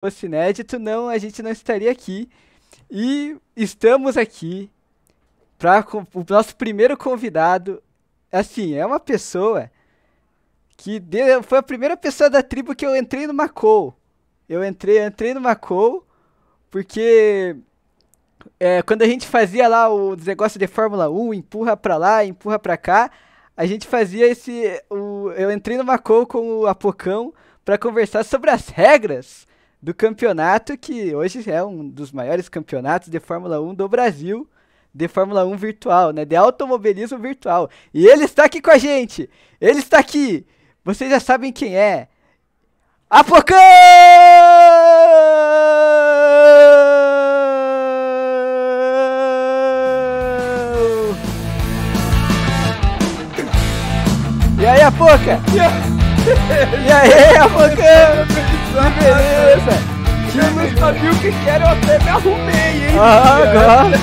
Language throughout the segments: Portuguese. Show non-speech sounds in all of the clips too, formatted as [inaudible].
fosse inédito, não, a gente não estaria aqui. E estamos aqui para o nosso primeiro convidado. Assim, é uma pessoa que foi a primeira pessoa da tribo que eu entrei no Macou. Eu entrei, eu entrei no Macou porque é, quando a gente fazia lá o negócio de Fórmula 1, empurra pra lá, empurra pra cá, a gente fazia esse. O, eu entrei no Macou com o Apocão para conversar sobre as regras do campeonato que hoje é um dos maiores campeonatos de Fórmula 1 do Brasil, de Fórmula 1 virtual, né? De automobilismo virtual. E ele está aqui com a gente. Ele está aqui. Vocês já sabem quem é. Apocão! E aí, Apoca? [laughs] E aí, Apocão? mas beleza. Tinha não sabia o que era, eu até me arrumei, hein? Ah, agora.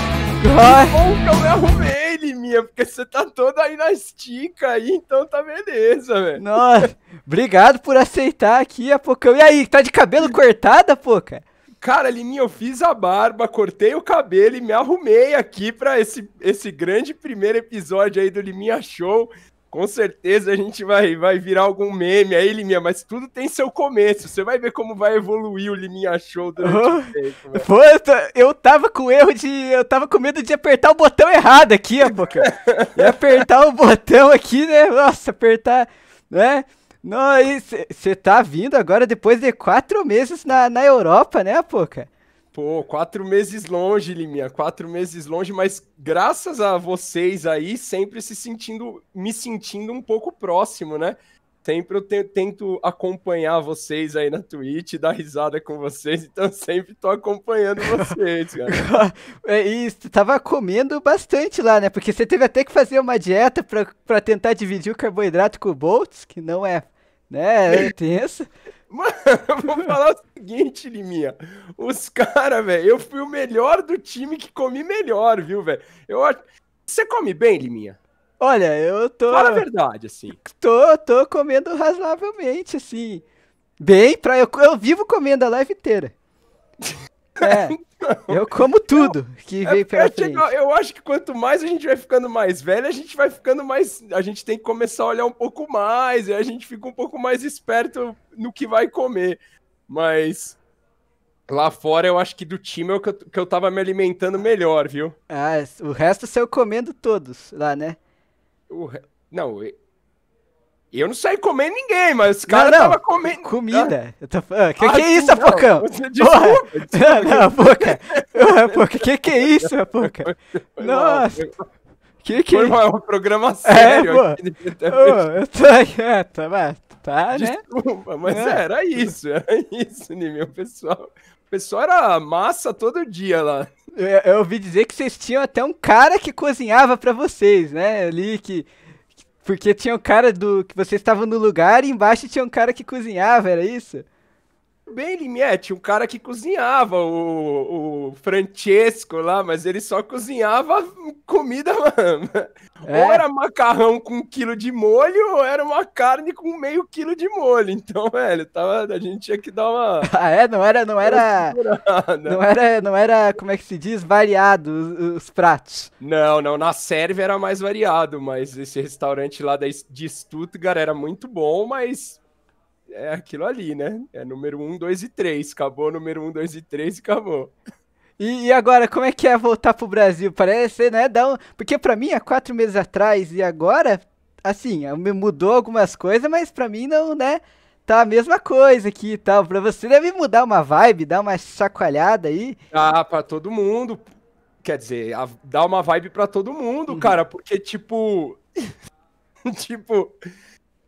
bom que eu me arrumei, Liminha, porque você tá todo aí na estica aí, então tá beleza, velho. Nossa, obrigado por aceitar aqui, Apocão. E aí, tá de cabelo cortado, Poca? Cara, Liminha, eu fiz a barba, cortei o cabelo e me arrumei aqui para esse, esse grande primeiro episódio aí do Liminha Show com certeza a gente vai, vai virar algum meme aí, Liminha, mas tudo tem seu começo. Você vai ver como vai evoluir o Liminha Show durante oh, tempo, eu, eu tava com erro de. Eu tava com medo de apertar o botão errado aqui, ó, boca. e apertar o botão aqui, né? Nossa, apertar. Né? Você tá vindo agora depois de quatro meses na, na Europa, né, Poca? Pô, quatro meses longe, Liminha, quatro meses longe, mas graças a vocês aí, sempre se sentindo, me sentindo um pouco próximo, né? Sempre eu te, tento acompanhar vocês aí na Twitch, dar risada com vocês, então [laughs] sempre tô acompanhando vocês, cara. isso. [laughs] É, tava comendo bastante lá, né? Porque você teve até que fazer uma dieta para tentar dividir o carboidrato com o Boltz, que não é, né, é tenso. Mano, [laughs] eu vou falar o seguinte, Liminha. Os caras, velho, eu fui o melhor do time que comi melhor, viu, velho? Eu acho. Você come bem, Liminha? Olha, eu tô. Fala a verdade, assim. Tô, tô comendo razoavelmente, assim. Bem, pra... eu, eu vivo comendo a live inteira. [laughs] É. Eu como tudo é tipo, eu, que veio é, pela é, frente. Eu acho que quanto mais a gente vai ficando mais velho, a gente vai ficando mais. A gente tem que começar a olhar um pouco mais, e a gente fica um pouco mais esperto no que vai comer. Mas lá fora eu acho que do time eu, é que, eu, que eu tava me alimentando melhor, viu? Ah, é, o resto saiu comendo todos lá, né? O, não, eu não saí comendo ninguém, mas os caras tava comendo. Comida. Ah. Eu Tô... Ah, que, ah, que é isso, Apocão? [laughs] desculpa, desculpa. Não, não, Apoca. que que é isso, Apoca? Nossa. Mal, que que... Foi um programa sério. É, é, é aqui oh, eu tô... É, tá, tá, né? Desculpa, mas é. era isso, era isso, meu pessoal. O pessoal era massa todo dia lá. Eu, eu ouvi dizer que vocês tinham até um cara que cozinhava para vocês, né? Ali que porque tinha um cara do que você estava no lugar e embaixo tinha um cara que cozinhava, era isso? bem Limietti, um cara que cozinhava, o, o Francesco lá, mas ele só cozinhava comida, [laughs] mano. É. Ou era macarrão com um quilo de molho, ou era uma carne com meio quilo de molho. Então, [laughs] velho, tava, a gente tinha que dar uma. [laughs] Ah, é? Não era. Não era, não era, não era como é que se diz? Variado os, os pratos. Não, não. Na Sérvia era mais variado, mas esse restaurante lá de Stuttgart era muito bom, mas é aquilo ali, né? É número 1, um, 2 e 3. Acabou número 1, um, 2 e 3 e acabou. E, e, agora, como é que é voltar pro Brasil? Parece, né? Dá um... Porque para mim, há quatro meses atrás e agora, assim, mudou algumas coisas, mas para mim não, né? Tá a mesma coisa aqui e tal. Pra você deve mudar uma vibe, dar uma chacoalhada aí. Ah, pra todo mundo. Quer dizer, a... dá uma vibe pra todo mundo, uhum. cara, porque, tipo. [laughs] tipo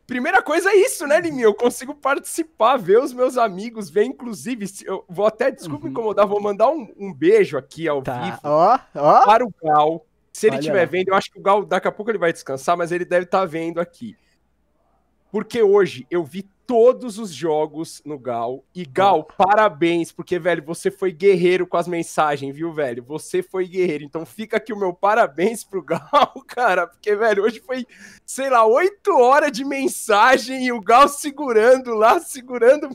primeira coisa é isso, né, Liminha? Eu consigo participar, ver os meus amigos, ver, inclusive, eu vou até, desculpa uhum. incomodar, vou mandar um, um beijo aqui ao tá. vivo para o Gal. Se ele estiver vendo, eu acho que o Gal, daqui a pouco ele vai descansar, mas ele deve estar tá vendo aqui. Porque hoje eu vi todos os jogos no Gal. E Gal, parabéns, porque, velho, você foi guerreiro com as mensagens, viu, velho? Você foi guerreiro. Então fica aqui o meu parabéns pro Gal, [laughs] cara, porque, velho, hoje foi, sei lá, oito horas de mensagem e o Gal segurando lá, segurando.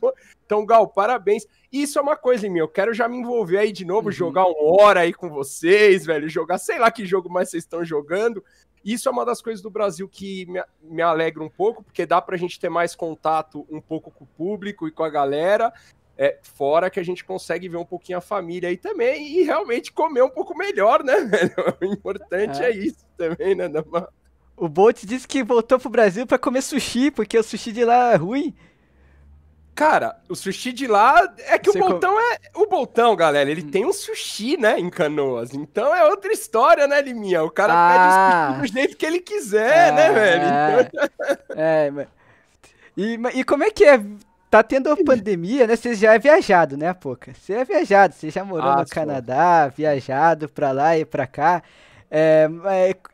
Então, Gal, parabéns. Isso é uma coisa em mim, eu quero já me envolver aí de novo, uhum. jogar uma hora aí com vocês, velho, jogar sei lá que jogo mais vocês estão jogando, isso é uma das coisas do Brasil que me, me alegra um pouco, porque dá para a gente ter mais contato um pouco com o público e com a galera. É, fora que a gente consegue ver um pouquinho a família aí também e realmente comer um pouco melhor, né, [laughs] velho? O importante é, é isso também, né, Damar? O Bolt disse que voltou pro Brasil para comer sushi, porque o sushi de lá é ruim. Cara, o sushi de lá é que Você o Boltão com... é. O Boltão, galera, ele hum. tem um sushi, né, em canoas. Então é outra história, né, Liminha? O cara ah. pede o sushi do jeito que ele quiser, é, né, velho? É, é mas... E, e como é que é? Tá tendo pandemia, né? Você já é viajado, né, Poca? Você é viajado, você já morou ah, no Canadá, viajado pra lá e pra cá. É,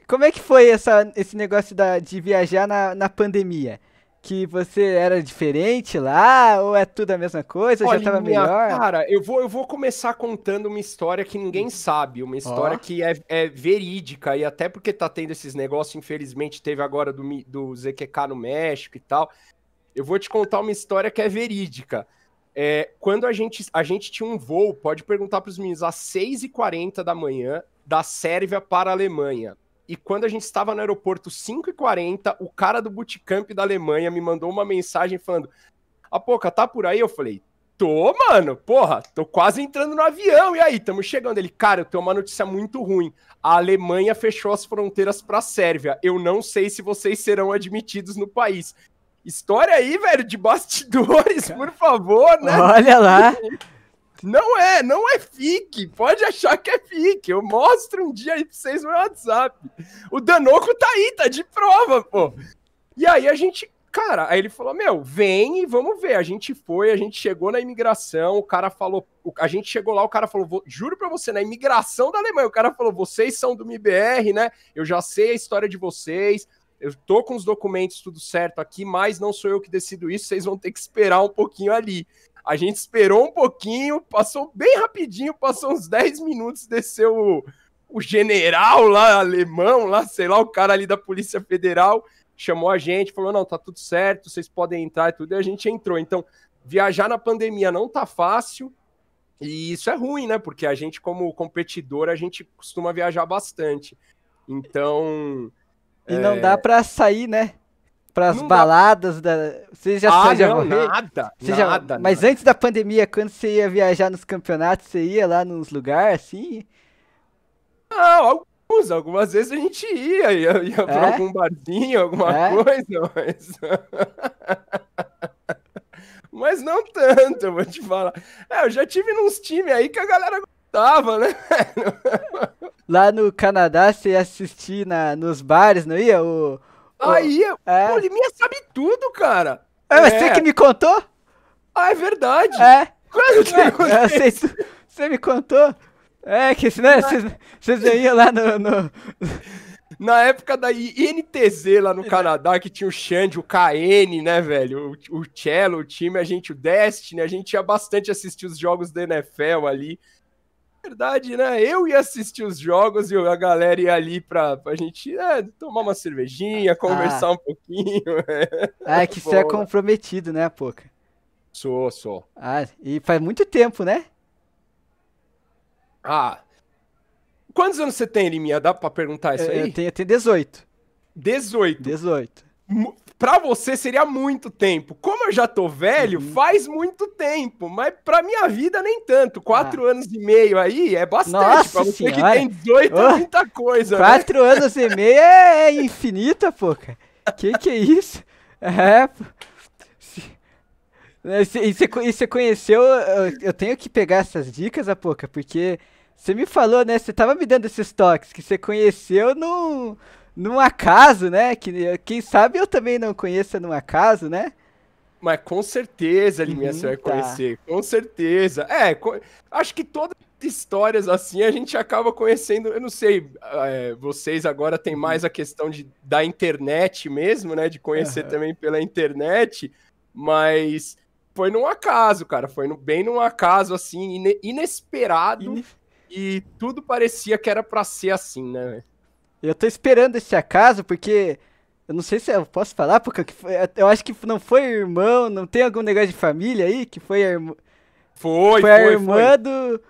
como é que foi essa, esse negócio da, de viajar na, na pandemia? que você era diferente lá, ou é tudo a mesma coisa, Olha, já tava melhor? Cara, eu vou, eu vou começar contando uma história que ninguém sabe, uma história oh. que é, é verídica, e até porque tá tendo esses negócios, infelizmente teve agora do, do ZQK no México e tal. Eu vou te contar uma história que é verídica. É, quando a gente, a gente tinha um voo, pode perguntar para os meninos, às 6h40 da manhã, da Sérvia para a Alemanha. E quando a gente estava no aeroporto 5h40, o cara do bootcamp da Alemanha me mandou uma mensagem falando: A Poca, tá por aí? Eu falei: Tô, mano, porra, tô quase entrando no avião. E aí, tamo chegando. Ele, cara, eu tenho uma notícia muito ruim. A Alemanha fechou as fronteiras pra Sérvia. Eu não sei se vocês serão admitidos no país. História aí, velho, de bastidores, por favor, né? Olha lá. [laughs] Não é, não é fique. Pode achar que é fique. Eu mostro um dia aí pra vocês no WhatsApp. O Danoco tá aí, tá de prova, pô. E aí a gente, cara, aí ele falou: Meu, vem e vamos ver. A gente foi, a gente chegou na imigração. O cara falou: A gente chegou lá, o cara falou: Juro pra você, na imigração da Alemanha, o cara falou: Vocês são do MBR, né? Eu já sei a história de vocês eu tô com os documentos tudo certo aqui, mas não sou eu que decido isso, vocês vão ter que esperar um pouquinho ali. A gente esperou um pouquinho, passou bem rapidinho, passou uns 10 minutos, desceu o, o general lá, alemão lá, sei lá, o cara ali da Polícia Federal, chamou a gente, falou: não, tá tudo certo, vocês podem entrar e tudo, e a gente entrou. Então, viajar na pandemia não tá fácil, e isso é ruim, né? Porque a gente, como competidor, a gente costuma viajar bastante. Então. E é... não dá é para sair, né? Pras as baladas dá... da. Você já, ah, você Nada, você nada, já... Mas antes da pandemia, quando você ia viajar nos campeonatos, você ia lá nos lugares assim? ah, alguns, algumas vezes a gente ia, ia, ia é? pra algum barzinho, alguma é? coisa, mas. [laughs] mas não tanto, eu vou te falar. É, eu já tive nos times aí que a galera gostava, né? Lá no Canadá, você ia assistir na, nos bares, não ia? O Aí, é. o Liminha sabe tudo, cara. É, é. Você que me contou? Ah, é verdade. É. Claro que é, você, é, você me contou. É, que né, vocês iam lá no, no... [laughs] Na época da INTZ lá no Canadá, que tinha o Xande, o KN, né, velho? O, o Cello, o time, a gente, o Destiny, a gente ia bastante assistir os jogos da NFL ali verdade, né? Eu ia assistir os jogos e a galera ia ali pra, pra gente é, tomar uma cervejinha, ah. conversar ah. um pouquinho. [laughs] É. Ah, é, que você é comprometido, né, Poca? Sou, sou. Ah, e faz muito tempo, né? Ah. Quantos anos você tem, Liminha? Dá pra perguntar isso aí? Eu tenho, eu tenho 18. 18. 18 para você seria muito tempo. Como eu já tô velho, uhum. faz muito tempo. Mas pra minha vida, nem tanto. Quatro ah. anos e meio aí é bastante. Nossa pra você senhora. que tem 18 é oh. muita coisa. Né? Quatro né? anos e meio é, é infinita, pô, Que que é isso? É, pô. Né, e você conheceu, eu, tenho que pegar essas dicas, ah, a Apoca, porque você me falou, né? Você tava me dando esses toques que você conheceu num, no num acaso, né? Que, quem sabe eu também não conheça num acaso, né? Mas com certeza, Liminha, uhum, você vai tá. conhecer. Com certeza. É, co acho que todas as histórias assim a gente acaba conhecendo. Eu não sei, é, vocês agora têm uhum. mais a questão de, da internet mesmo, né? De conhecer uhum. também pela internet. Mas foi num acaso, cara. Foi no, bem num acaso, assim, in inesperado. In... E tudo parecia que era para ser assim, né? Eu tô esperando esse acaso, porque. Eu não sei se eu posso falar, porque eu acho que não foi irmão, não tem algum negócio de família aí que foi a irmã. Foi, foi, foi a irmã foi. Do,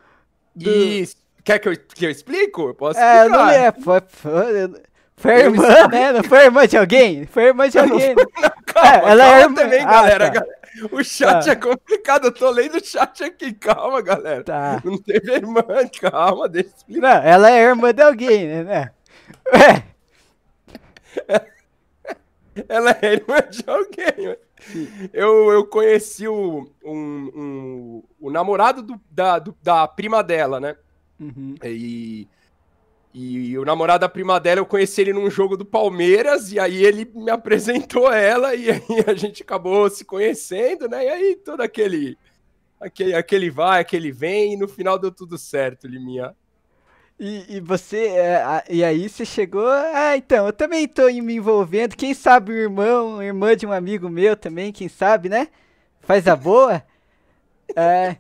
do. Isso. Quer que eu, que eu explico? Eu posso é, Não é, foi, foi, foi a irmã, né? Não foi a irmã de alguém? Foi a irmã de alguém. Não, é, calma, é, ela é irmã... também, ah, galera. Ah, tá. [laughs] O chat tá. é complicado, eu tô lendo o chat aqui, calma, galera. Tá. Não teve irmã, [laughs] calma, deixa eu explicar. Não, ela é irmã de alguém, né? né? Ué! [laughs] Ela é irmã de alguém. Eu, eu conheci o, um, um, o namorado do, da, do, da prima dela, né? Uhum. E, e, e o namorado da prima dela, eu conheci ele num jogo do Palmeiras, e aí ele me apresentou ela, e aí [laughs] a gente acabou se conhecendo, né? E aí todo aquele, aquele, aquele vai, aquele vem, e no final deu tudo certo, Liminha. E, e você, é, e aí você chegou, ah, então, eu também tô me envolvendo, quem sabe o irmão, irmã de um amigo meu também, quem sabe, né? Faz a boa. [laughs] É,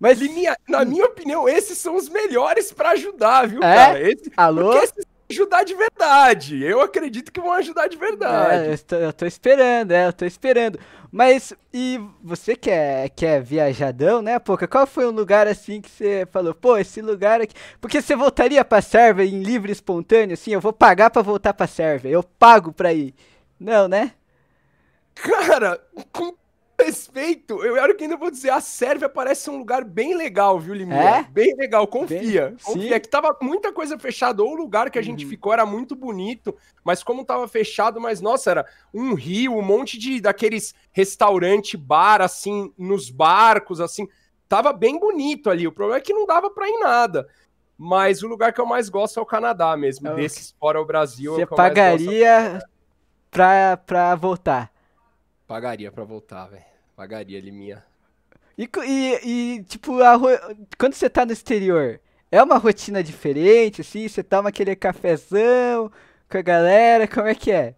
mas minha, na minha opinião, esses são os melhores para ajudar, viu, é? cara? Esse, Alô? Porque esses ajudar de verdade. Eu acredito que vão ajudar de verdade. É, eu, tô, eu tô esperando, é, eu tô esperando. Mas, e você que é, que é viajadão, né, Poca? Qual foi um lugar assim que você falou, pô, esse lugar aqui. Porque você voltaria pra Sérvia em livre espontâneo, assim? Eu vou pagar pra voltar pra Sérvia, eu pago pra ir. Não, né? Cara, com respeito, eu era que ainda vou dizer, a Sérvia parece um lugar bem legal, viu, Liminha? É? Bem legal, confia. Bem, confia, sim. É que tava muita coisa fechada, ou o lugar que a gente uhum. ficou era muito bonito, mas como tava fechado, mas nossa, era um rio, um monte de daqueles restaurante, bar, assim, nos barcos, assim, tava bem bonito ali, o problema é que não dava pra ir nada. Mas o lugar que eu mais gosto é o Canadá mesmo, é desses fora o Brasil. Você é o pagaria pra, pra voltar? Pagaria pra voltar, velho. Pagaria ali minha. E, e, e tipo, a, quando você tá no exterior, é uma rotina diferente, assim? Você toma aquele cafezão com a galera, como é que é?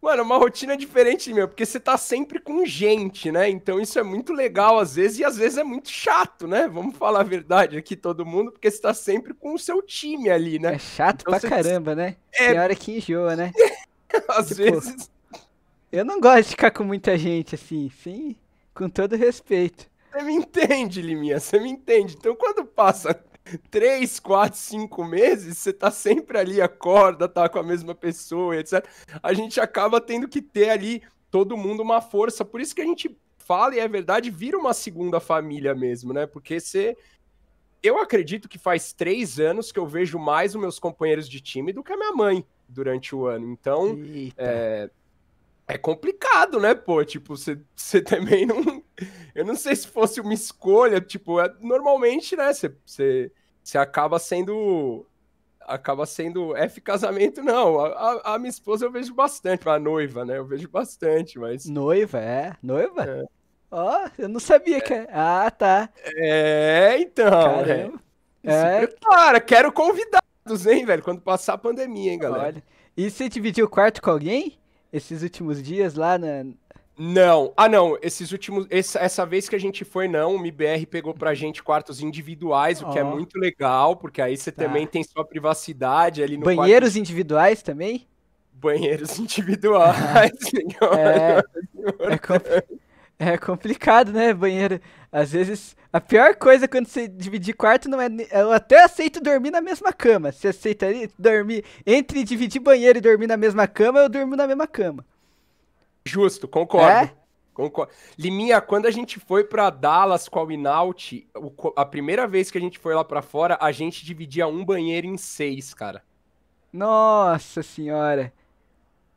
Mano, é uma rotina diferente, meu, porque você tá sempre com gente, né? Então isso é muito legal às vezes e às vezes é muito chato, né? Vamos falar a verdade aqui, todo mundo, porque você tá sempre com o seu time ali, né? É chato então, pra caramba, né? É... Tem hora que enjoa, né? [laughs] às tipo, vezes. Eu não gosto de ficar com muita gente assim, sim. Com todo respeito. Você me entende, Liminha, você me entende. Então quando passa três, quatro, cinco meses, você tá sempre ali, acorda, tá com a mesma pessoa, etc. A gente acaba tendo que ter ali todo mundo uma força. Por isso que a gente fala e é verdade, vira uma segunda família mesmo, né? Porque você. Eu acredito que faz três anos que eu vejo mais os meus companheiros de time do que a minha mãe durante o ano. Então, é, é complicado, né, pô? Tipo, você [laughs] também não. Eu não sei se fosse uma escolha, tipo, é, normalmente, né, você acaba sendo. Acaba sendo. É F casamento, não. A, a, a, minha esposa eu vejo bastante, a noiva, né? Eu vejo bastante, mas. Noiva, é? Noiva? É. Ó, oh, eu não sabia é. que. Ah, tá. É, então. é. Cara, é. quero convidados, hein, velho? Quando passar a pandemia, hein, galera. Olha. E você dividiu o quarto com alguém? Esses últimos dias lá na. Não, ah não, esses últimos, essa, essa vez que a gente foi não, o MBR pegou pra [laughs] gente quartos individuais, oh. o que é muito legal, porque aí você tá. também tem sua privacidade ali no Banheiros quarto... individuais também? Banheiros [laughs] individuais, ah. [laughs] senhor. É, senhor. é complicado. É complicado, né, banheiro? Às vezes, a pior coisa quando você dividir quarto não é. Eu até aceito dormir na mesma cama. Você aceitaria dormir entre dividir banheiro e dormir na mesma cama, eu durmo na mesma cama. Justo, concordo. É? Concordo. Liminha, quando a gente foi para Dallas com a Winaut, a primeira vez que a gente foi lá para fora, a gente dividia um banheiro em seis, cara. Nossa senhora.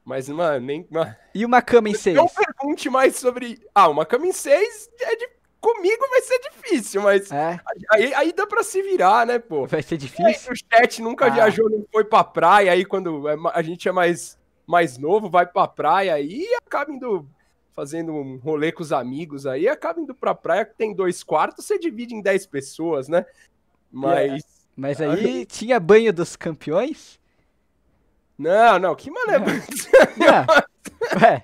Mas, mano, nem. [laughs] E uma cama em seis? Não pergunte mais sobre. Ah, uma cama em seis é de... Comigo vai ser difícil, mas é? aí, aí dá pra se virar, né, pô? Vai ser difícil. Aí, o chat nunca ah. viajou, não foi pra praia. Aí quando é a gente é mais, mais novo, vai pra praia aí e acaba indo fazendo um rolê com os amigos aí, acaba indo pra praia que tem dois quartos, você divide em dez pessoas, né? Mas. É. Mas ah, aí ah, tinha banho dos campeões? Não, não, que mané. É. Ué, [laughs] é.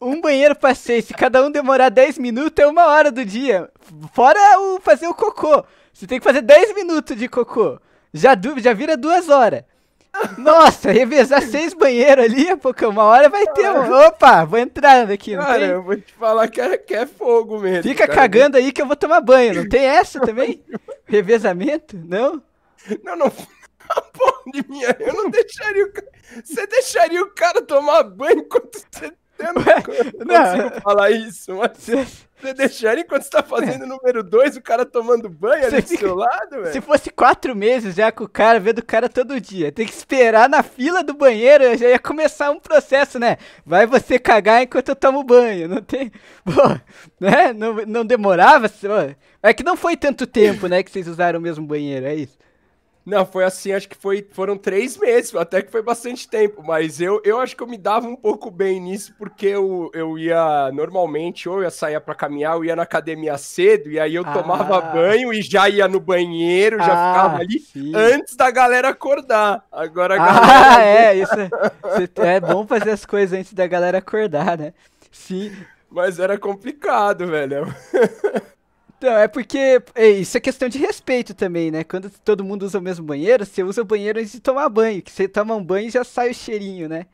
um banheiro pra seis, se cada um demorar 10 minutos, é uma hora do dia. Fora o fazer o cocô. Você tem que fazer 10 minutos de cocô. Já, du já vira duas horas. Nossa, revezar seis banheiros ali, porque uma hora vai ter. Opa, vou entrar aqui. Não cara, tem? eu vou te falar que é, que é fogo mesmo. Fica cara. cagando aí que eu vou tomar banho. Não tem essa também? [laughs] Revezamento? Não? Não, não. [laughs] Porra de mim. Eu não deixaria o cara. Você deixaria o cara tomar banho enquanto você. Eu não, eu não consigo falar isso, mas você, você deixaria enquanto você tá fazendo o número 2, o cara tomando banho ali do seu lado, velho? Se fosse quatro meses já com o cara, vendo o cara todo dia, tem que esperar na fila do banheiro, já ia começar um processo, né? Vai você cagar enquanto eu tomo banho, não tem... [laughs] Pô, né? Não, não demorava? É que não foi tanto tempo, né, que vocês usaram o mesmo banheiro, é isso? Não, foi assim, acho que foi, foram três meses, até que foi bastante tempo, mas eu, eu acho que eu me dava um pouco bem nisso, porque eu, eu ia normalmente, ou eu saía para caminhar, eu ia na academia cedo, e aí eu ah. tomava banho e já ia no banheiro, já ah, ficava ali sim. antes da galera acordar. Agora a ah, galera. Ah, [laughs] é, isso é, é bom fazer as coisas antes da galera acordar, né? Sim. Mas era complicado, velho. [laughs] Então, é porque é, isso é questão de respeito também, né? Quando todo mundo usa o mesmo banheiro, você usa o banheiro antes de tomar banho, que você toma um banho e já sai o cheirinho, né?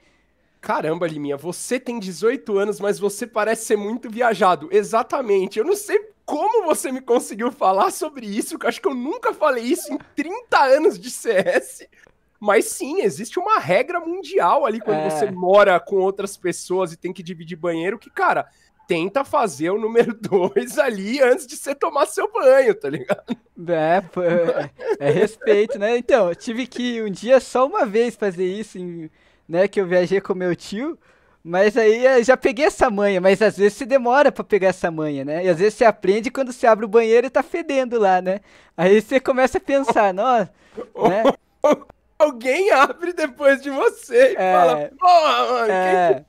Caramba, Liminha, você tem 18 anos, mas você parece ser muito viajado. Exatamente. Eu não sei como você me conseguiu falar sobre isso, que acho que eu nunca falei isso em 30 anos de CS. Mas sim, existe uma regra mundial ali quando é. você mora com outras pessoas e tem que dividir banheiro, que, cara, tenta fazer o número [laughs] dois ali antes de você tomar seu banho, tá ligado? É, é, é respeito, né? Então, eu tive que um dia só uma vez fazer isso, né? Que eu viajei com meu tio. Mas aí eu eh, já peguei essa manha, mas às vezes você demora para pegar essa manha, né? E às vezes você aprende quando você abre o banheiro e tá fedendo lá, né? Aí você começa a pensar, nossa, [laughs] né? Alguém abre depois de você e é, fala, porra, mano, é, quem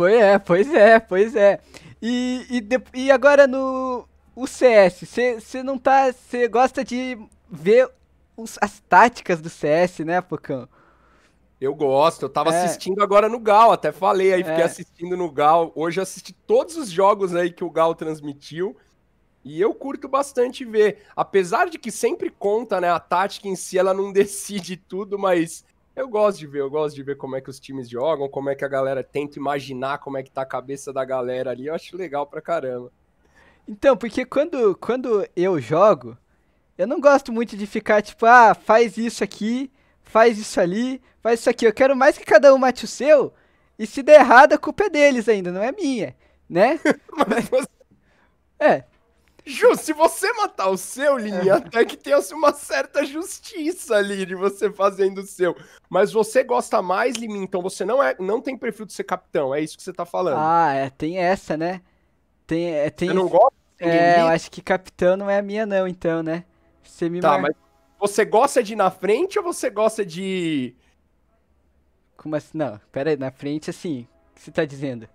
Pois é, pois é, pois é. E, e, de, e agora no o CS, você não tá. Você gosta de ver os, as táticas do CS, né, Pocão? Eu gosto, eu tava é. assistindo agora no Gal, até falei aí, fiquei é. assistindo no Gal. Hoje assisti todos os jogos aí que o Gal transmitiu. E eu curto bastante ver. Apesar de que sempre conta, né? A tática em si, ela não [laughs] decide tudo, mas eu gosto de ver, eu gosto de ver como é que os times jogam, como é que a galera tenta imaginar como é que tá a cabeça da galera ali, eu acho legal pra caramba. Então, porque quando, quando eu jogo, eu não gosto muito de ficar tipo, ah, faz isso aqui, faz isso ali, faz isso aqui. Eu quero mais que cada um mate o seu, e se der errado, a culpa é deles ainda, não é minha, né? [laughs] Mas você... É, Ju, se você matar o seu, Lili, é. até que tenha uma certa justiça ali de você fazendo o seu. Mas você gosta mais, Lili, então você não, é, não tem perfil de ser capitão, é isso que você tá falando. Ah, é, tem essa, né? Tem, é, tem... Eu não gosto. É, eu acho que capitão não é a minha não, então, né? Você me Tá, mar... mas você gosta de ir na frente ou você gosta de... Como assim? Não, pera aí, na frente assim, o que você tá dizendo?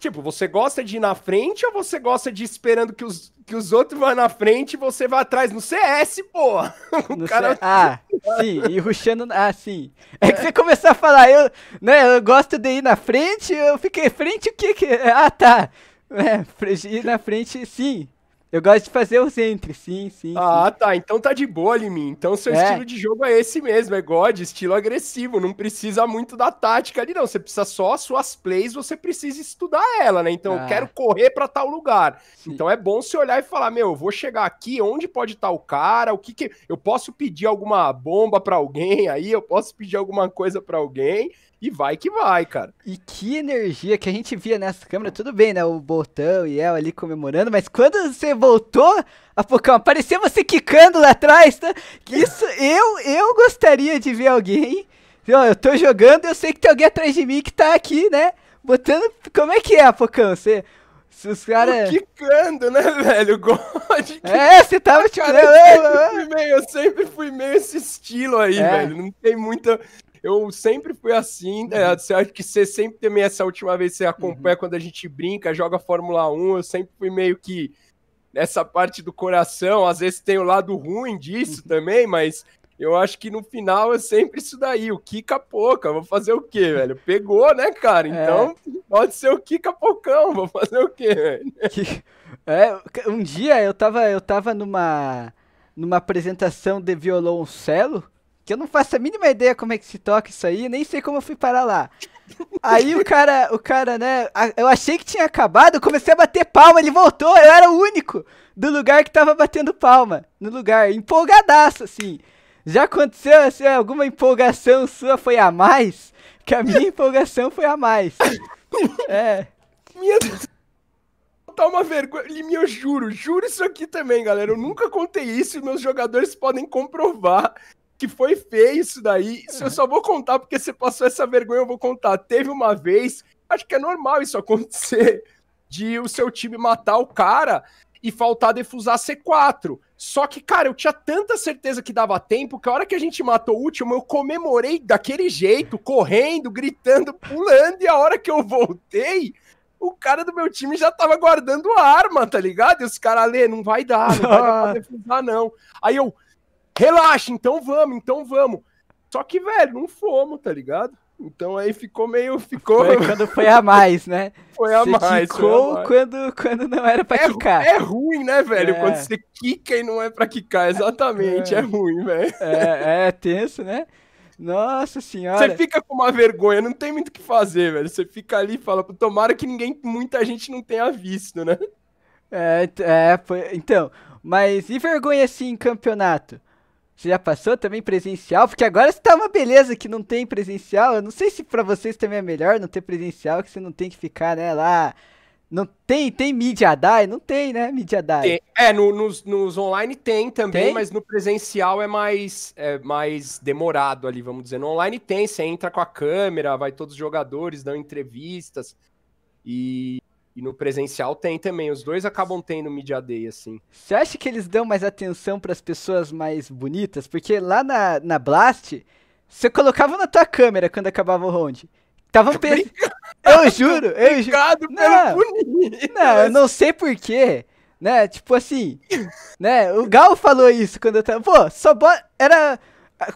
Tipo, você gosta de ir na frente ou você gosta de ir esperando que os, que os outros vão na frente e você vai atrás no CS, pô? [laughs] O cara... C... Ah, sim, e ruxando. Ah, sim. É que é. você começou a falar, eu, né, eu gosto de ir na frente, eu fiquei frente o que que. Ah, tá. É, ir na frente, sim. Eu gosto de fazer o centro, sim, sim. Ah, sim. tá. Então tá de boa, mim. Então seu é. estilo de jogo é esse mesmo, é God, estilo agressivo. Não precisa muito da tática ali, não. Você precisa só as suas plays, você precisa estudar ela, né? Então ah. eu quero correr para tal lugar. Sim. Então é bom se olhar e falar, meu, eu vou chegar aqui, onde pode estar tá o cara? O que que eu posso pedir alguma bomba para alguém aí? Eu posso pedir alguma coisa para alguém? E vai que vai, cara. E que energia que a gente via nessa câmera. Tudo bem, né? O Botão e ela ali comemorando, mas quando você voltou, a apareceu você quicando lá atrás, tá? Isso, eu, eu gostaria de ver alguém. Ó, eu tô jogando eu sei que tem alguém atrás de mim que tá aqui, né? Botando. Como é que é, Apocão? Você. Os caras. Quicando, né, velho? [laughs] God. É, você tava tipo. Cara, eu, sempre né? fui meio, eu sempre fui meio esse estilo aí, é. velho. Não tem muita eu sempre fui assim, né? Você acha que você sempre também, essa última vez que você acompanha uhum. quando a gente brinca, joga Fórmula 1, eu sempre fui meio que nessa parte do coração, às vezes tem o lado ruim disso uhum. também, mas eu acho que no final é sempre isso daí, o Kika Pouca, vou fazer o quê, velho? Pegou, né, cara? É. Então é. pode ser o Kika Poucão, vou fazer o quê, velho? Que... É, um dia eu tava, eu tava numa, numa apresentação de violoncelo, que eu não faço a mínima ideia como é que se toca isso aí, nem sei como eu fui parar lá. Aí o cara, o cara, né, eu achei que tinha acabado, comecei a bater palma, ele voltou, eu era o único do lugar que tava batendo palma, no lugar, empolgadaço, assim. Já aconteceu, assim, alguma empolgação sua foi a mais? Que a minha empolgação foi a mais. [laughs] É. Minha Deus tá uma vergonha. Eu juro, juro isso aqui também, galera. Eu nunca contei isso e meus jogadores podem comprovar que foi feio isso daí. Se eu é. só vou contar porque você passou essa vergonha, eu vou contar. Teve uma vez, acho que é normal isso acontecer, [laughs] de o seu time matar o cara e faltar defusar C4. Só que, cara, eu tinha tanta certeza que dava tempo que a hora que a gente matou o último, eu comemorei daquele jeito, correndo, gritando, pulando, e a hora que eu voltei, o cara do meu time já tava guardando a arma, tá ligado? E os caras, Lê, não vai dar, não vai dar pra [laughs] defusar, não. Aí eu, relaxa, então vamos, então vamos. Só que, velho, não fomos, tá ligado? Então aí ficou meio. Ficou... Foi quando foi a mais, né? [laughs] Foi a você mais. Ficou Quando, quando não era pra é, quicar. É ruim, né, velho? É. Quando você quica e não é pra quicar, exatamente. É, é ruim, velho. É, é tenso, né? Nossa senhora. Você fica com uma vergonha, não tem muito o que fazer, velho. Você fica ali e fala, tomara que ninguém, muita gente não tenha visto, né? É, é foi, então. Mas e vergonha assim em campeonato? Você já passou também presencial? Porque agora está uma beleza que não tem presencial. Eu não sei se para vocês também é melhor não ter presencial, que você não tem que ficar, né, lá. Não tem, tem mídia DAI? Não tem, né, mídia DAI? Tem. É, no, nos, nos online tem também, tem? mas no presencial é mais, é mais demorado ali, vamos dizer. No online tem, você entra com a câmera, vai todos os jogadores, dão entrevistas. E e no presencial tem também, os dois acabam tendo Media Day, assim. Você acha que eles dão mais atenção para as pessoas mais bonitas? Porque lá na, na Blast, você colocava na tua câmera quando acabava o round. Tava pe... Eu juro, eu juro. Não, bonito. não, eu não sei porquê, né? Tipo assim, né? O Gal falou isso quando eu tava... Pô, só bota... Era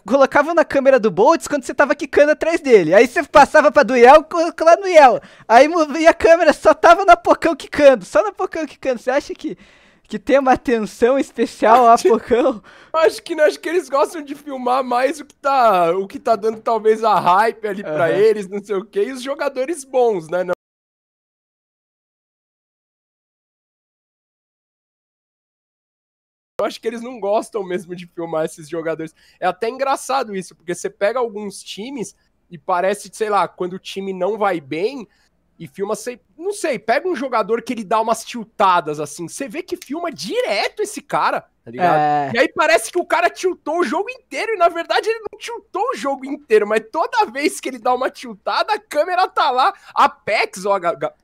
colocava na câmera do Boltz quando você tava quicando atrás dele. Aí você passava pra Duel e lá no Yel. Aí movia a câmera, só tava na Pocão quicando, só na Pocão quicando. Você acha que, que tem uma atenção especial a Pocão? [laughs] Acho que acho que eles gostam de filmar mais o que tá, o que tá dando talvez a hype ali uhum. pra eles, não sei o que, e os jogadores bons, né? Não Eu acho que eles não gostam mesmo de filmar esses jogadores. É até engraçado isso, porque você pega alguns times e parece, sei lá, quando o time não vai bem e filma, sei, não sei, pega um jogador que ele dá umas tiltadas assim, você vê que filma direto esse cara, tá ligado? É... E aí parece que o cara tiltou o jogo inteiro, e na verdade ele não tiltou o jogo inteiro, mas toda vez que ele dá uma tiltada, a câmera tá lá, Apex, ó,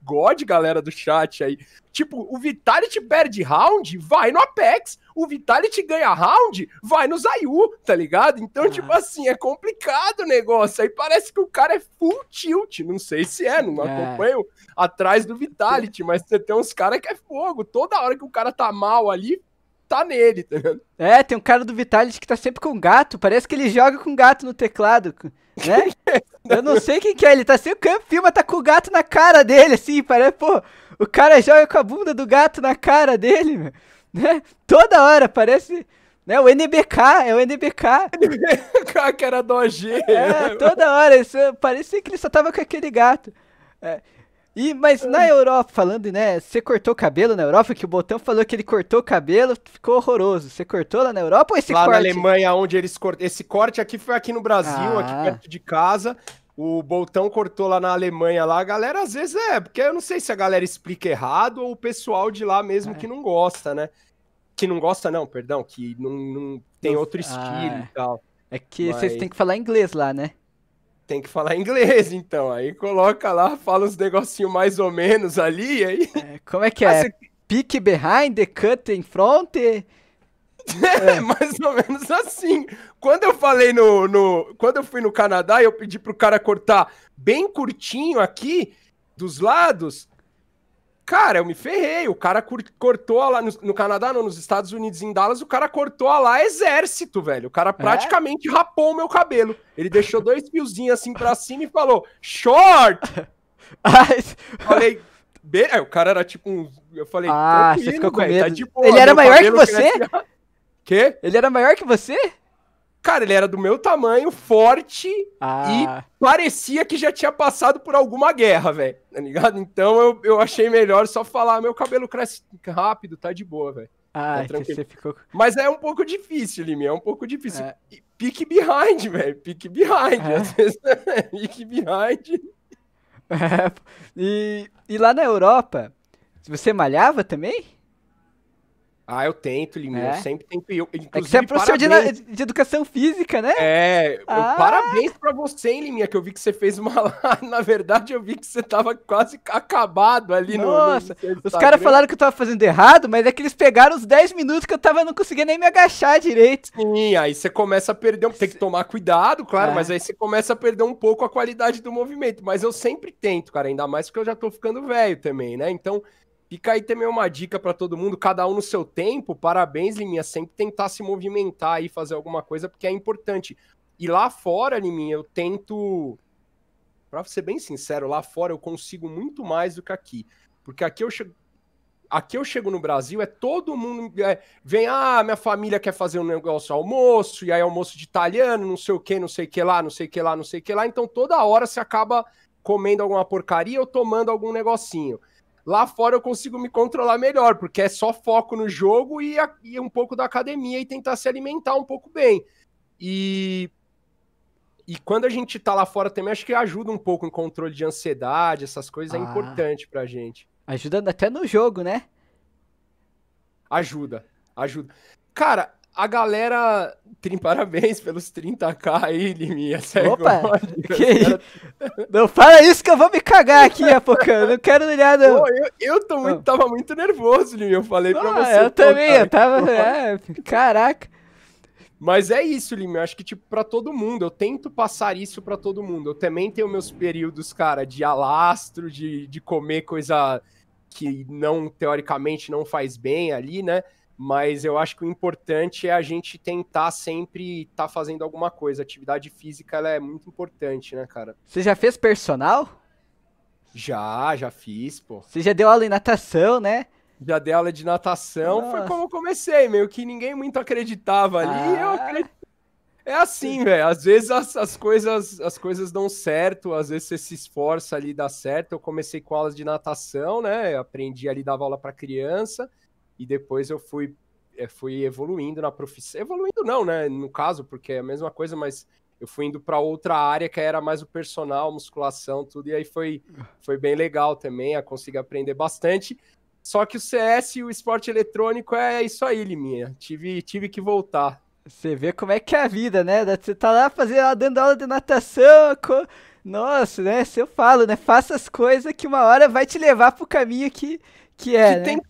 God, galera do chat aí. Tipo, o Vitality perde round, vai no Apex. O Vitality ganha round, vai no Zayu, tá ligado? Então, ah. tipo assim, é complicado o negócio. Aí parece que o cara é full tilt. Não sei se é, não é. acompanho a atrás do Vitality, mas você tem uns caras que é fogo. Toda hora que o cara tá mal ali, tá nele, tá vendo? É, tem um cara do Vitality que tá sempre com gato, parece que ele joga com gato no teclado, né? [laughs] Eu não sei quem que é, ele tá sempre campo, filma, tá com o gato na cara dele, assim, parece, pô, o cara joga com a bunda do gato na cara dele, né? Toda hora, parece, né, o NBK, é o NBK. NBK [laughs] que era do OG. É, toda hora, isso, parecia que ele só tava com aquele gato. É, e, mas na Europa, falando, né? Você cortou o cabelo na Europa, que o Botão falou que ele cortou o cabelo, ficou horroroso. Você cortou lá na Europa ou esse lá corte? Lá na Alemanha, onde eles cortam. Esse corte aqui foi aqui no Brasil, ah. aqui perto de casa. O botão cortou lá na Alemanha lá, a galera às vezes é, porque eu não sei se a galera explica errado ou o pessoal de lá mesmo é. que não gosta, né? Que não gosta não, perdão, que não, não tem outro estilo ah, e tal. É, é que Mas... vocês têm que falar inglês lá, né? tem que falar [laughs] inglês, então. Aí coloca lá, fala uns negocinhos mais ou menos ali, aí... É, como é que é? Ah, você... Pick behind, the cut in front... [laughs] É, mais ou menos assim. Quando eu falei no, no. Quando eu fui no Canadá, eu pedi pro cara cortar bem curtinho aqui, dos lados, Cara, eu me ferrei. O cara cortou lá no, no, Canadá, não, nos Estados Unidos, em Dallas, o cara cortou lá exército, velho. O cara é? praticamente é? rapou o meu cabelo. Ele deixou dois fiozinhos assim pra cima e falou: short! [laughs] Falei, Be... É, o cara era tipo um. Eu falei, ah, você ficou com tá medo. Tá, ele era maior que você? Que? [laughs] Quê? Ele era maior que você? Cara, ele era do meu tamanho, forte ah. e parecia que já tinha passado por alguma guerra, velho. Tá ligado? Então eu, eu achei melhor só falar: meu cabelo cresce rápido, tá de boa, velho. Ah, tá você ficou. Mas é um pouco difícil, Limi, é um pouco difícil. É. behind, velho. Pique behind. É. Às vezes, [laughs] behind. [laughs] É. E, e lá na Europa, você malhava também? Ah, eu tento, Limão, é. sempre tento. Eu, inclusive, é que você é professor de, de, educação física, né? É, ah. eu, parabéns pra você, hein, Liminha, que eu vi que você fez uma [laughs] Na verdade, eu vi que você tava quase acabado ali Nossa, no. Nossa, os caras falaram que eu tava fazendo errado, mas é que eles pegaram os 10 minutos que eu tava não conseguia nem me agachar direito. Sim, aí você começa a perder um. Tem que tomar cuidado, claro, é. mas aí você começa a perder um pouco a qualidade do movimento. Mas eu sempre tento, cara, ainda mais porque eu já tô ficando velho também, né? Então Fica aí também é uma dica para todo mundo, cada um no seu tempo. Parabéns, Liminha, sempre tentar se movimentar e fazer alguma coisa, porque é importante. E lá fora, Liminha, eu tento. Para ser bem sincero, lá fora eu consigo muito mais do que aqui. Porque aqui eu chego. Aqui eu chego no Brasil, é todo mundo. É, vem, ah, minha família quer fazer um negócio almoço, e aí almoço de italiano, não sei o que, não sei o que lá, não sei o que lá, não sei o que lá. Então toda hora você acaba comendo alguma porcaria ou tomando algum negocinho. Lá fora eu consigo me controlar melhor, porque é só foco no jogo e, a, e um pouco da academia e tentar se alimentar um pouco bem. E, e quando a gente tá lá fora também, acho que ajuda um pouco em controle de ansiedade, essas coisas é ah, é importante pra gente. Ajuda até no jogo, né? Ajuda, ajuda. Cara, a galera, trim, parabéns pelos 30k aí, Liminha. É Opa! Que... Não fala isso que eu vou me cagar aqui, Apocan. Né, não quero olhar, não. Pô, eu, eu tô muito, tava muito nervoso, Liminha. Eu falei oh, pra ah, você. Eu também, cara, eu tava. É, caraca. Mas é isso, Lima. Eu acho que, tipo, pra todo mundo, eu tento passar isso para todo mundo. Eu também tenho meus períodos, cara, de alastro, de, de comer coisa que não, teoricamente, não faz bem ali, né? mas eu acho que o importante é a gente tentar sempre estar tá fazendo alguma coisa. Atividade física ela é muito importante, né, cara? Você já fez personal? Já, já fiz, pô. Você já deu aula em natação, né? Já dei aula de natação, Nossa. foi como eu comecei, meio que ninguém muito acreditava ali. Ah. Eu acredito é assim, velho. Às vezes as, as, coisas as coisas dão certo, às vezes você se esforça ali dá certo. Eu comecei com aulas de natação, né? Eu aprendi ali dava aula para criança e depois eu fui, eu eh, fui evoluindo na profissão. Evoluindo não, né? No caso, porque é a mesma coisa, mas eu fui indo para outra área que era mais o personal, musculação, tudo, e aí foi, foi bem legal também, eu consegui aprender bastante. Só que o CS e o esporte eletrônico é isso aí, Liminha. Tive, tive que voltar. Você vê como é que é a vida, né? Você tá lá fazendo, dando aula de natação, co... nossa, né? Se eu falo, né? Faça as coisas que uma hora vai te levar pro caminho que, que é, que né? Tem que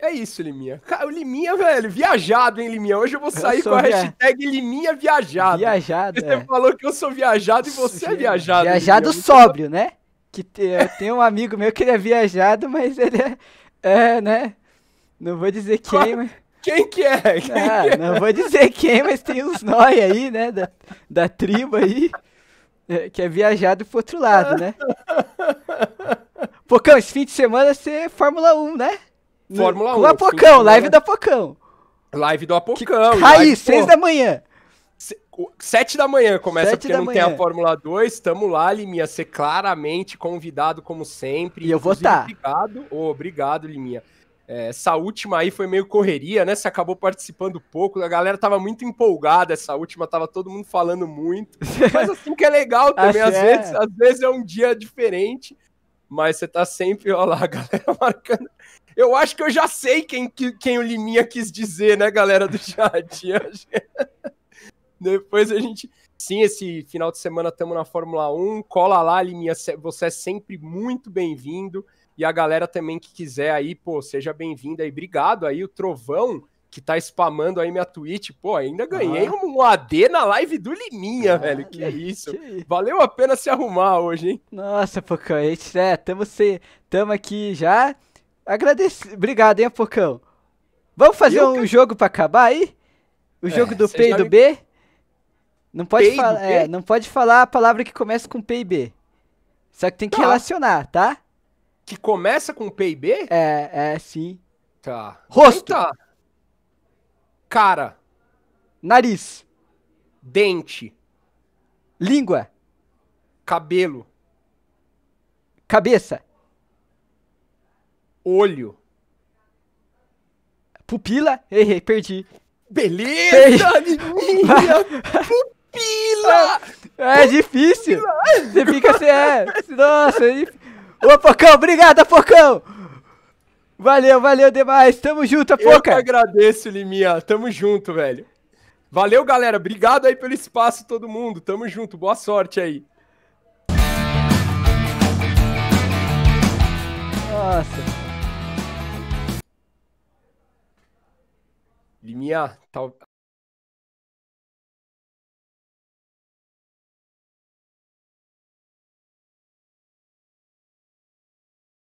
é isso, Liminha. Cara, o Liminha, velho, viajado, hein, Liminha? Hoje eu vou sair eu com a via... hashtag Liminha Viajado. Viajado. Você é. falou que eu sou viajado e você é viajado. Viajado Liminha. sóbrio, né? Que te, eu tenho um amigo meu que ele é viajado, mas ele é. É, né? Não vou dizer quem, mas. Quem que é? Quem ah, que é? Não vou dizer quem, mas tem uns nós aí, né? Da, da tribo aí. É, que é viajado pro outro lado, né? [laughs] Pocão, esse fim de semana você é Fórmula 1, né? Fórmula 1. Com Apocão, live do Apocão. Live do Apocão. Aí, seis da manhã. Sete da manhã começa, Sete porque não manhã. tem a Fórmula 2. Estamos lá, Liminha. Você claramente convidado, como sempre. E eu vou estar. Tá. Obrigado, oh, obrigado, Liminha. É, essa última aí foi meio correria, né? Você acabou participando pouco, a galera tava muito empolgada essa última, tava todo mundo falando muito. Mas assim que é legal [laughs] também, às, é. Vezes, às vezes é um dia diferente, mas você tá sempre, ó lá, a galera [laughs] marcando. Eu acho que eu já sei quem, quem o Liminha quis dizer, né, galera do chat? [laughs] Depois a gente. Sim, esse final de semana estamos na Fórmula 1. Cola lá, Liminha, você é sempre muito bem-vindo. E a galera também que quiser aí, pô, seja bem-vinda aí. Obrigado aí, o Trovão, que tá spamando aí minha Twitch. Pô, ainda ganhei ah. um AD na live do Liminha, ah, velho. Que, é isso. Que... Valeu a pena se arrumar hoje, hein? Nossa, Focão, é, tamo, se... tamo aqui já. Agradeço, Obrigado, hein, Apocão. Vamos fazer eu um que... jogo pra acabar aí? O é, jogo do P e do B? Não pode, P é, não pode falar a palavra que começa com P e B. Só que tem que tá. relacionar, tá? Que começa com P e B? É, é, sim. Tá. Rosto. Eita. Cara. Nariz. Dente. Língua. Cabelo. Cabeça. Olho. Pupila? Errei, perdi. Beleza, amiguinha! [laughs] Pupila! É, é difícil. Você fica sem... Assim, é, nossa, aí. Ô, Focão, obrigado, Focão! Valeu, valeu demais. Tamo junto, Apoca. Eu que agradeço, Liminha. Tamo junto, velho. Valeu, galera. Obrigado aí pelo espaço, todo mundo. Tamo junto. Boa sorte aí. Nossa. tal,